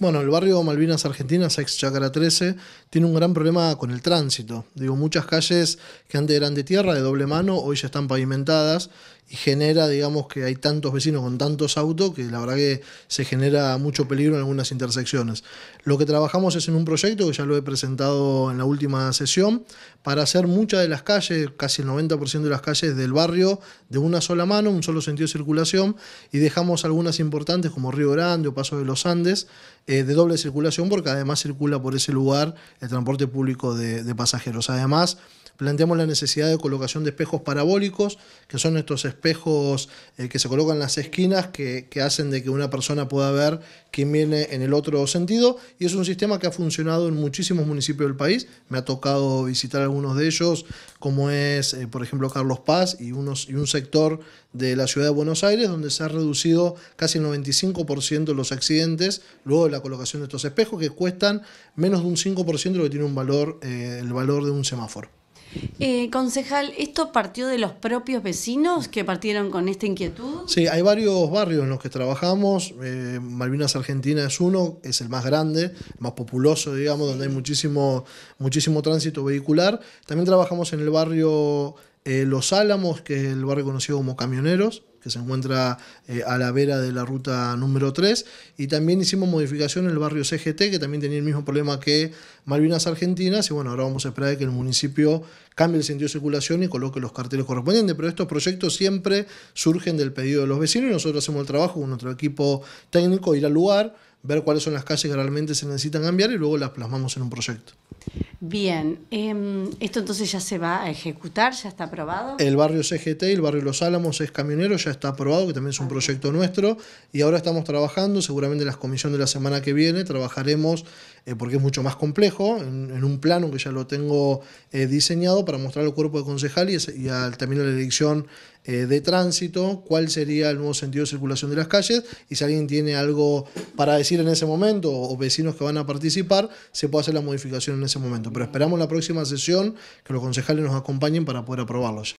Bueno, el barrio Malvinas Argentinas, ex Chacara 13, tiene un gran problema con el tránsito. Digo, muchas calles que antes eran de tierra, de doble mano, hoy ya están pavimentadas y genera, digamos, que hay tantos vecinos con tantos autos que la verdad que se genera mucho peligro en algunas intersecciones. Lo que trabajamos es en un proyecto que ya lo he presentado en la última sesión para hacer muchas de las calles, casi el 90% de las calles del barrio, de una sola mano, un solo sentido de circulación y dejamos algunas importantes como Río Grande o Paso de los Andes eh, de doble circulación porque además circula por ese lugar el transporte público de, pasajeros. Además, planteamos la necesidad de colocación de espejos parabólicos, que son estos espejos eh, que se colocan en las esquinas, que, que, hacen de que una persona pueda ver quién viene en el otro sentido, y es un sistema que ha funcionado en muchísimos municipios del país, me ha tocado visitar algunos de ellos como es, eh, por ejemplo, Carlos Paz y, un sector de la ciudad de Buenos Aires, donde se ha reducido casi el 95% los accidentes luego de la colocación de estos espejos que cuestan menos de un 5% lo que tiene un valor, eh, el valor de un semáforo. Eh, concejal, ¿esto partió de los propios vecinos que partieron con esta inquietud? Sí, hay varios barrios en los que trabajamos. Eh, Malvinas Argentina es uno, es el más grande, más populoso, digamos, donde hay muchísimo, muchísimo tránsito vehicular. También trabajamos en el barrio eh, Los Álamos, que es el barrio conocido como Camioneros, que se encuentra eh, a la vera de la ruta número 3. Y también hicimos modificación en el barrio CGT, que también tenía el mismo problema que Malvinas Argentinas. Y bueno, ahora vamos a esperar que el municipio cambie el sentido de circulación y coloque los carteles correspondientes. Pero estos proyectos siempre surgen del pedido de los vecinos y nosotros hacemos el trabajo con nuestro equipo técnico, ir al lugar, ver cuáles son las calles que realmente se necesitan cambiar y luego las plasmamos en un proyecto. Bien, em, esto entonces ya se va a ejecutar, ya está aprobado. El barrio CGT y el barrio Los Álamos es camionero, ya está aprobado, que también es un proyecto nuestro, y ahora estamos trabajando, seguramente en las comisiones de la semana que viene trabajaremos, eh, porque es mucho más complejo, en, un plano que ya lo tengo eh, diseñado para mostrar al cuerpo de concejal y, al, término de la elección eh, de tránsito, cuál sería el nuevo sentido de circulación de las calles, y si alguien tiene algo para decir en ese momento, o vecinos que van a participar, se puede hacer la modificación en ese momento. Pero esperamos la próxima sesión que los concejales nos acompañen para poder aprobarlos.